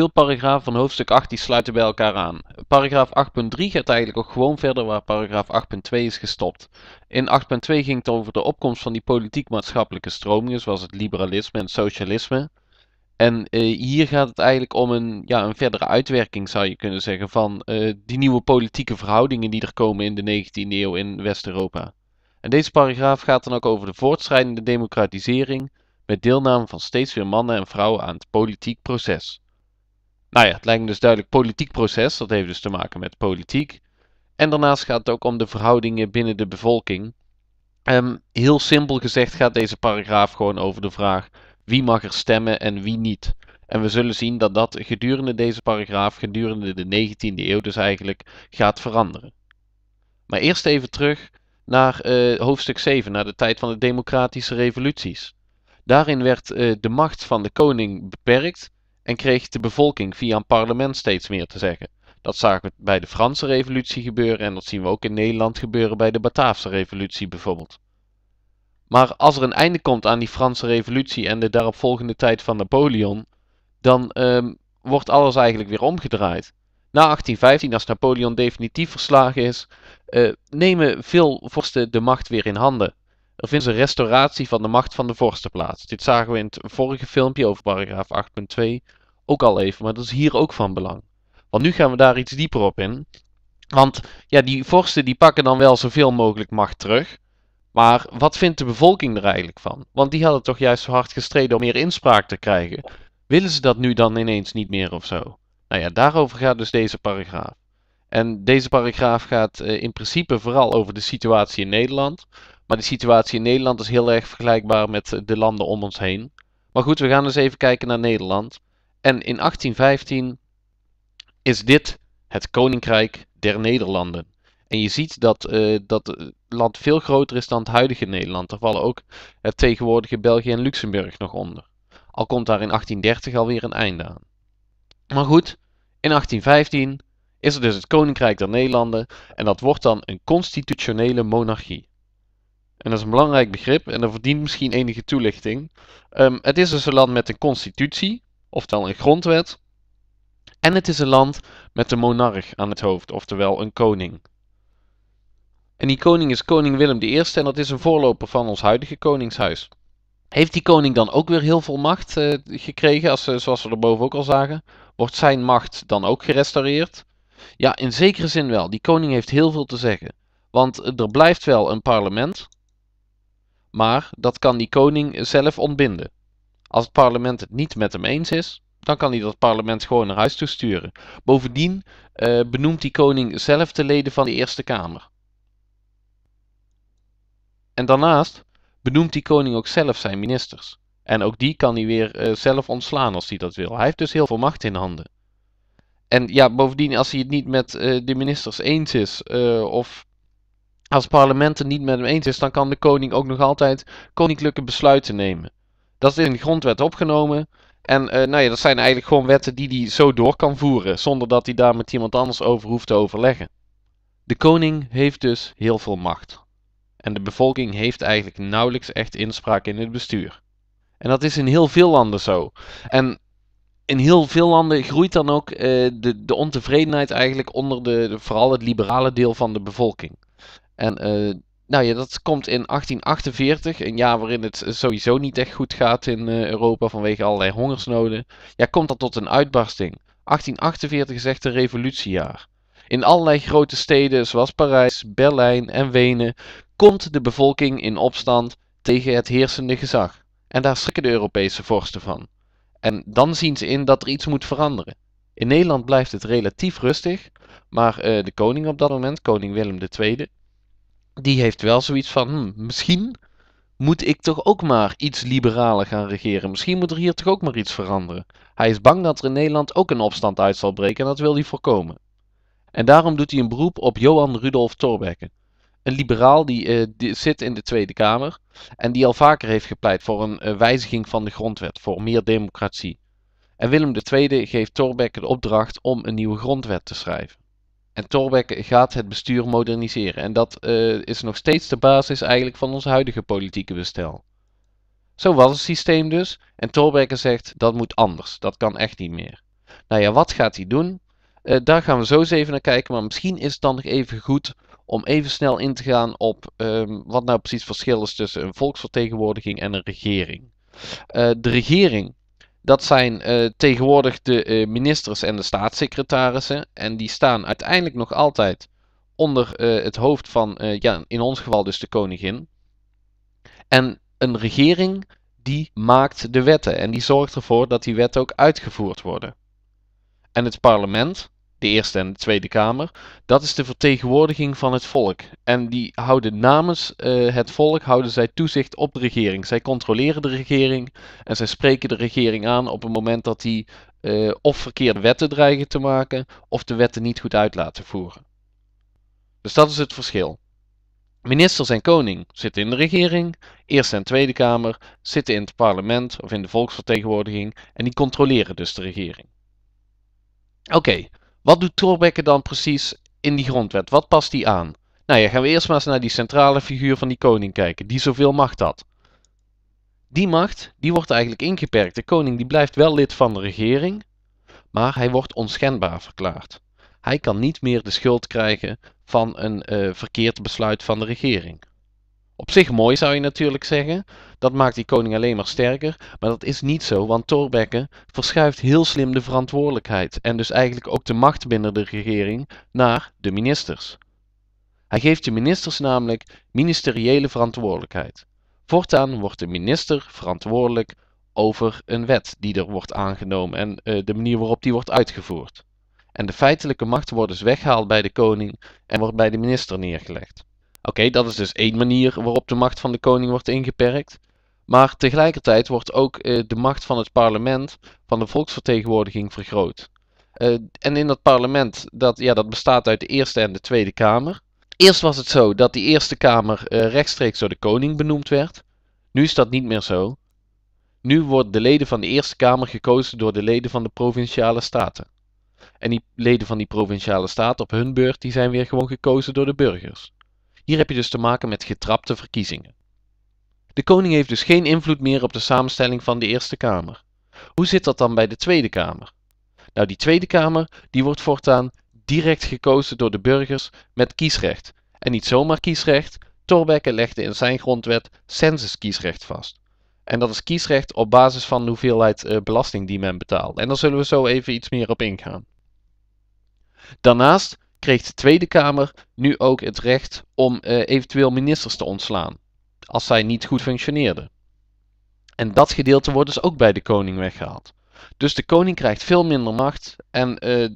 Veel paragrafen van hoofdstuk 8 die sluiten bij elkaar aan. Paragraaf 8.3 gaat eigenlijk ook gewoon verder waar paragraaf 8.2 is gestopt. In 8.2 ging het over de opkomst van die politiek-maatschappelijke stromingen zoals het liberalisme en het socialisme. En eh, hier gaat het eigenlijk om een, ja, een verdere uitwerking, zou je kunnen zeggen, van eh, die nieuwe politieke verhoudingen die er komen in de 19e eeuw in West-Europa. En deze paragraaf gaat dan ook over de voortschrijdende democratisering met deelname van steeds meer mannen en vrouwen aan het politiek proces. Nou ja, het lijkt dus duidelijk politiek proces. Dat heeft dus te maken met politiek. En daarnaast gaat het ook om de verhoudingen binnen de bevolking. Um, heel simpel gezegd gaat deze paragraaf gewoon over de vraag wie mag er stemmen en wie niet. En we zullen zien dat dat gedurende deze paragraaf, gedurende de 19e eeuw dus eigenlijk, gaat veranderen. Maar eerst even terug naar eh, hoofdstuk 7, naar de tijd van de democratische revoluties. Daarin werd eh, de macht van de koning beperkt en kreeg de bevolking via een parlement steeds meer te zeggen. Dat zagen we bij de Franse Revolutie gebeuren en dat zien we ook in Nederland gebeuren bij de Bataafse Revolutie bijvoorbeeld. Maar als er een einde komt aan die Franse Revolutie en de daaropvolgende tijd van Napoleon, dan ehm, wordt alles eigenlijk weer omgedraaid. Na 1815, als Napoleon definitief verslagen is, eh, nemen veel vorsten de macht weer in handen. Er vindt een restauratie van de macht van de vorsten plaats. Dit zagen we in het vorige filmpje over paragraaf 8.2 ook al even, maar dat is hier ook van belang. Want nu gaan we daar iets dieper op in. Want ja, die vorsten die pakken dan wel zoveel mogelijk macht terug. Maar wat vindt de bevolking er eigenlijk van? Want die hadden toch juist zo hard gestreden om meer inspraak te krijgen. Willen ze dat nu dan ineens niet meer of zo? Nou ja, daarover gaat dus deze paragraaf. En deze paragraaf gaat eh, in principe vooral over de situatie in Nederland. Maar de situatie in Nederland is heel erg vergelijkbaar met de landen om ons heen. Maar goed, we gaan eens even kijken naar Nederland. En in 1815 is dit het Koninkrijk der Nederlanden. En je ziet dat uh, dat land veel groter is dan het huidige Nederland. Daar vallen ook het eh, tegenwoordige België en Luxemburg nog onder. Al komt daar in 1830 alweer een einde aan. Maar goed, in 1815 is er dus het Koninkrijk der Nederlanden en dat wordt dan een constitutionele monarchie. En dat is een belangrijk begrip en dat verdient misschien enige toelichting. Ehm, het is dus een land met een constitutie, oftewel een grondwet. En het is een land met een monarch aan het hoofd, oftewel een koning. En die koning is koning Willem I en dat is een voorloper van ons huidige koningshuis. Heeft die koning dan ook weer heel veel macht eh, gekregen, als, eh, zoals we erboven ook al zagen? Wordt zijn macht dan ook gerestaureerd? Ja, in zekere zin wel. Die koning heeft heel veel te zeggen. Want er blijft wel een parlement, maar dat kan die koning zelf ontbinden. Als het parlement het niet met hem eens is, dan kan hij dat parlement gewoon naar huis sturen. Bovendien eh, benoemt die koning zelf de leden van de Eerste Kamer. En daarnaast benoemt die koning ook zelf zijn ministers. En ook die kan hij weer eh, zelf ontslaan als hij dat wil. Hij heeft dus heel veel macht in handen. En ja, bovendien, als hij het niet met eh, de ministers eens is, of als het parlement het niet met hem eens is, dan kan de koning ook nog altijd koninklijke besluiten nemen. Dat is in de grondwet opgenomen. En eh, nou ja, dat zijn eigenlijk gewoon wetten die hij zo door kan voeren, zonder dat hij daar met iemand anders over hoeft te overleggen. De koning heeft dus heel veel macht. En de bevolking heeft eigenlijk nauwelijks echt inspraak in het bestuur. En dat is in heel veel landen zo. En in heel veel landen groeit dan ook eh, de, de, ontevredenheid eigenlijk onder de, vooral het liberale deel van de bevolking. En uh, nou ja, dat komt in 1848, een jaar waarin het sowieso niet echt goed gaat in eh, Europa vanwege allerlei hongersnoden. Ja, komt dat tot een uitbarsting. 1848 is echt een revolutiejaar. In allerlei grote steden zoals Parijs, Berlijn en Wenen komt de bevolking in opstand tegen het heersende gezag. En daar schrikken de Europese vorsten van. En dan zien ze in dat er iets moet veranderen. In Nederland blijft het relatief rustig, maar eh, de koning op dat moment, koning Willem II, die heeft wel zoiets van, hm, misschien moet ik toch ook maar iets liberaler gaan regeren. Misschien moet er hier toch ook maar iets veranderen. Hij is bang dat er in Nederland ook een opstand uit zal breken en dat wil hij voorkomen. En daarom doet hij een beroep op Johan Rudolf Thorbecke. Een liberaal die, eh, zit in de Tweede Kamer en die al vaker heeft gepleit voor een eh, wijziging van de grondwet, voor meer democratie. En Willem II geeft Thorbecke de opdracht om een nieuwe grondwet te schrijven. En Torbek gaat het bestuur moderniseren. En dat eh, is nog steeds de basis eigenlijk van ons huidige politieke bestel. Zo was het systeem dus. En Torbekke zegt dat moet anders. Dat kan echt niet meer. Nou ja, wat gaat hij doen? Eh, daar gaan we zo eens even naar kijken. Maar misschien is het dan nog even goed om even snel in te gaan op ehm, wat nou precies het verschil is tussen een volksvertegenwoordiging en een regering. Eh, de regering dat zijn eh, tegenwoordig de eh, ministers en de staatssecretarissen. En die staan uiteindelijk nog altijd onder eh, het hoofd van, ja, in ons geval dus de koningin. En een regering die maakt de wetten en die zorgt ervoor dat die wetten ook uitgevoerd worden. En het parlement, de Eerste en de Tweede Kamer, dat is de vertegenwoordiging van het volk. En die houden namens eh, het volk houden zij toezicht op de regering. Zij controleren de regering en zij spreken de regering aan op het moment dat die eh, of verkeerde wetten dreigen te maken of de wetten niet goed uit laten voeren. Dus dat is het verschil. Ministers en koning zitten in de regering, Eerste en Tweede Kamer zitten in het parlement of in de volksvertegenwoordiging en die controleren dus de regering. Oké, wat doet Thorbecke dan precies in die grondwet? Wat past die aan? Nou ja, gaan we eerst maar eens naar die centrale figuur van die koning kijken, die zoveel macht had. Die macht, die wordt eigenlijk ingeperkt. De koning die blijft wel lid van de regering, maar hij wordt onschendbaar verklaard. Hij kan niet meer de schuld krijgen van een eh, verkeerd besluit van de regering. Op zich mooi zou je natuurlijk zeggen, dat maakt die koning alleen maar sterker, maar dat is niet zo, want Thorbecke verschuift heel slim de verantwoordelijkheid en dus eigenlijk ook de macht binnen de regering naar de ministers. Hij geeft de ministers namelijk ministeriële verantwoordelijkheid. Voortaan wordt de minister verantwoordelijk over een wet die er wordt aangenomen en eh, de manier waarop die wordt uitgevoerd. En de feitelijke macht wordt dus weggehaald bij de koning en wordt bij de minister neergelegd. Oké, dat is dus één manier waarop de macht van de koning wordt ingeperkt. Maar tegelijkertijd wordt ook eh, de macht van het parlement, van de volksvertegenwoordiging vergroot. Eh, en in dat parlement, dat, ja, dat bestaat uit de Eerste en de Tweede Kamer. Eerst was het zo dat die Eerste Kamer eh, rechtstreeks door de koning benoemd werd. Nu is dat niet meer zo. Nu worden de leden van de Eerste Kamer gekozen door de leden van de provinciale staten. En die leden van die provinciale staten op hun beurt die zijn weer gewoon gekozen door de burgers. Hier heb je dus te maken met getrapte verkiezingen. De koning heeft dus geen invloed meer op de samenstelling van de Eerste Kamer. Hoe zit dat dan bij de Tweede Kamer? Nou, die Tweede Kamer die wordt voortaan direct gekozen door de burgers met kiesrecht. En niet zomaar kiesrecht, Thorbecke legde in zijn grondwet censuskiesrecht vast. En dat is kiesrecht op basis van de hoeveelheid eh, belasting die men betaalt. En daar zullen we zo even iets meer op ingaan. Daarnaast kreeg de Tweede Kamer nu ook het recht om eh, eventueel ministers te ontslaan. Als zij niet goed functioneerden. En dat gedeelte wordt dus ook bij de koning weggehaald. Dus de koning krijgt veel minder macht en eh,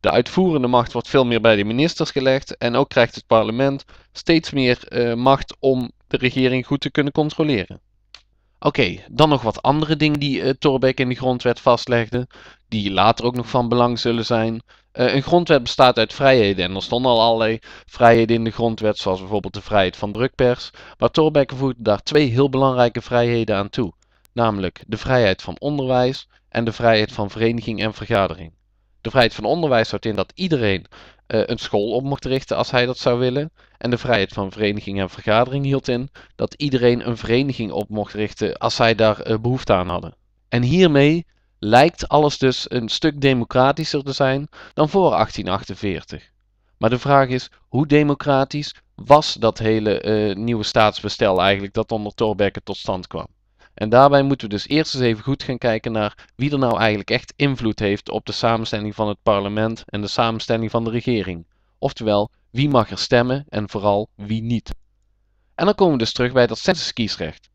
de uitvoerende macht wordt veel meer bij de ministers gelegd. En ook krijgt het parlement steeds meer eh, macht om de regering goed te kunnen controleren. Oké, dan nog wat andere dingen die uh, Torbeck in de grondwet vastlegde, die later ook nog van belang zullen zijn. Eh, een grondwet bestaat uit vrijheden en er stonden al allerlei vrijheden in de grondwet, zoals bijvoorbeeld de vrijheid van drukpers. Maar Thorbecke voegde daar twee heel belangrijke vrijheden aan toe, namelijk de vrijheid van onderwijs en de vrijheid van vereniging en vergadering. De vrijheid van onderwijs houdt in dat iedereen eh, een school op mocht richten als hij dat zou willen. En de vrijheid van vereniging en vergadering hield in dat iedereen een vereniging op mocht richten als zij daar eh, behoefte aan hadden. En hiermee lijkt alles dus een stuk democratischer te zijn dan voor 1848. Maar de vraag is, hoe democratisch was dat hele eh, nieuwe staatsbestel eigenlijk dat onder Thorbecke tot stand kwam? En daarbij moeten we dus eerst eens even goed gaan kijken naar wie er nou eigenlijk echt invloed heeft op de samenstelling van het parlement en de samenstelling van de regering. Oftewel, wie mag er stemmen en vooral wie niet. En dan komen we dus terug bij dat censuskiesrecht.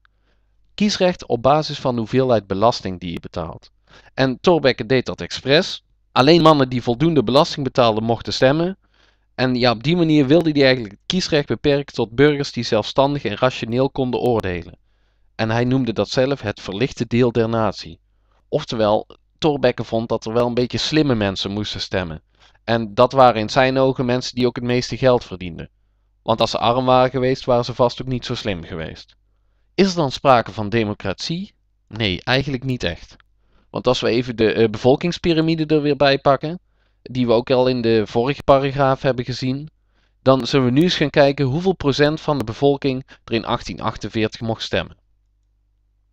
Kiesrecht op basis van de hoeveelheid belasting die je betaalt. En Thorbecke deed dat expres. Alleen mannen die voldoende belasting betaalden mochten stemmen. En ja, op die manier wilde hij eigenlijk het kiesrecht beperken tot burgers die zelfstandig en rationeel konden oordelen. En hij noemde dat zelf het verlichte deel der natie. Oftewel, Thorbecke vond dat er wel een beetje slimme mensen moesten stemmen. En dat waren in zijn ogen mensen die ook het meeste geld verdienden. Want als ze arm waren geweest, waren ze vast ook niet zo slim geweest. Is er dan sprake van democratie? Nee, eigenlijk niet echt. Want als we even de uh, bevolkingspyramide er weer bij pakken, die we ook al in de vorige paragraaf hebben gezien, dan zullen we nu eens gaan kijken hoeveel procent van de bevolking er in 1848 mocht stemmen.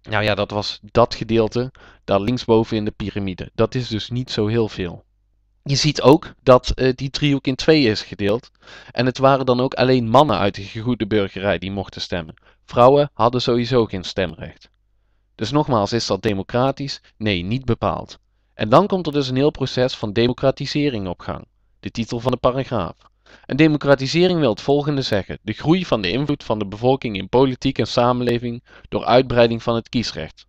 Nou ja, dat was dat gedeelte daar linksboven in de piramide. Dat is dus niet zo heel veel. Je ziet ook dat eh, die driehoek in twee is gedeeld. En het waren dan ook alleen mannen uit de gegoede burgerij die mochten stemmen. Vrouwen hadden sowieso geen stemrecht. Dus nogmaals, is dat democratisch? Nee, niet bepaald. En dan komt er dus een heel proces van democratisering op gang. De titel van de paragraaf. En democratisering wil het volgende zeggen: de groei van de invloed van de bevolking in politiek en samenleving door uitbreiding van het kiesrecht.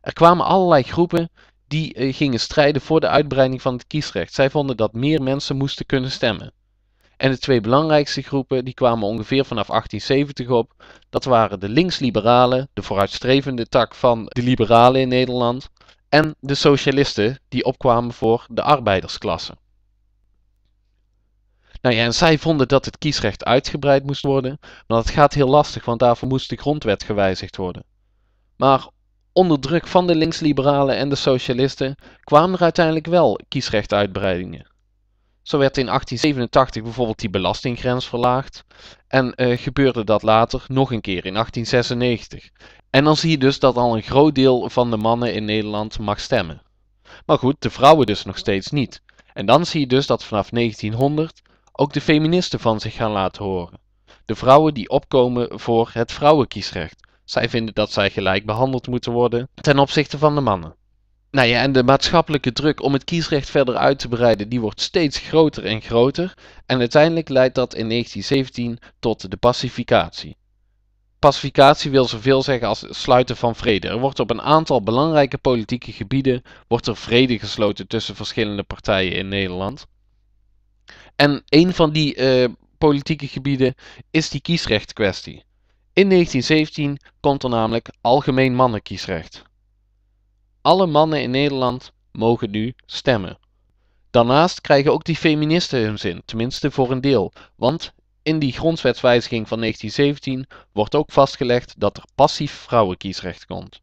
Er kwamen allerlei groepen die eh, gingen strijden voor de uitbreiding van het kiesrecht. Zij vonden dat meer mensen moesten kunnen stemmen. En de twee belangrijkste groepen die kwamen ongeveer vanaf 1870 op. Dat waren de linksliberalen, de vooruitstrevende tak van de liberalen in Nederland, en de socialisten die opkwamen voor de arbeidersklasse. Nou ja, en zij vonden dat het kiesrecht uitgebreid moest worden, maar dat gaat heel lastig, want daarvoor moest de grondwet gewijzigd worden. Maar onder druk van de linksliberalen en de socialisten kwamen er uiteindelijk wel kiesrechtuitbreidingen. Zo werd in 1887 bijvoorbeeld die belastinggrens verlaagd. En eh, gebeurde dat later nog een keer in 1896. En dan zie je dus dat al een groot deel van de mannen in Nederland mag stemmen. Maar goed, de vrouwen dus nog steeds niet. En dan zie je dus dat vanaf 1900 ook de feministen van zich gaan laten horen. De vrouwen die opkomen voor het vrouwenkiesrecht. Zij vinden dat zij gelijk behandeld moeten worden ten opzichte van de mannen. Nou ja, en de maatschappelijke druk om het kiesrecht verder uit te breiden, die wordt steeds groter en groter. En uiteindelijk leidt dat in 1917 tot de pacificatie. Pacificatie wil zoveel zeggen als het sluiten van vrede. Er wordt op een aantal belangrijke politieke gebieden wordt er vrede gesloten tussen verschillende partijen in Nederland. En een van die eh, politieke gebieden is die kiesrechtkwestie. In 1917 komt er namelijk algemeen mannenkiesrecht. Alle mannen in Nederland mogen nu stemmen. Daarnaast krijgen ook die feministen hun zin, tenminste voor een deel, want in die grondwetswijziging van 1917 wordt ook vastgelegd dat er passief vrouwenkiesrecht komt.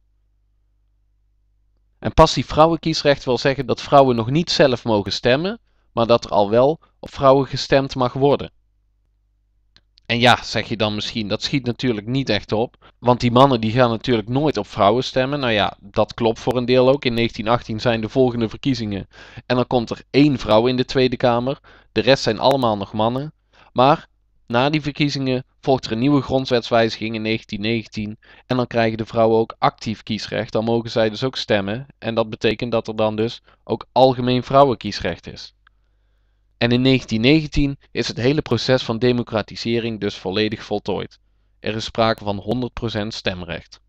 En passief vrouwenkiesrecht wil zeggen dat vrouwen nog niet zelf mogen stemmen, maar dat er al wel op vrouwen gestemd mag worden. En ja, zeg je dan misschien, dat schiet natuurlijk niet echt op. Want die mannen die gaan natuurlijk nooit op vrouwen stemmen. Nou ja, dat klopt voor een deel ook. In 1918 zijn de volgende verkiezingen. En dan komt er één vrouw in de Tweede Kamer. De rest zijn allemaal nog mannen. Maar na die verkiezingen volgt er een nieuwe grondwetswijziging in 1919. En dan krijgen de vrouwen ook actief kiesrecht. Dan mogen zij dus ook stemmen. En dat betekent dat er dan dus ook algemeen vrouwenkiesrecht is. En in 1919 is het hele proces van democratisering dus volledig voltooid. Er is sprake van 100% stemrecht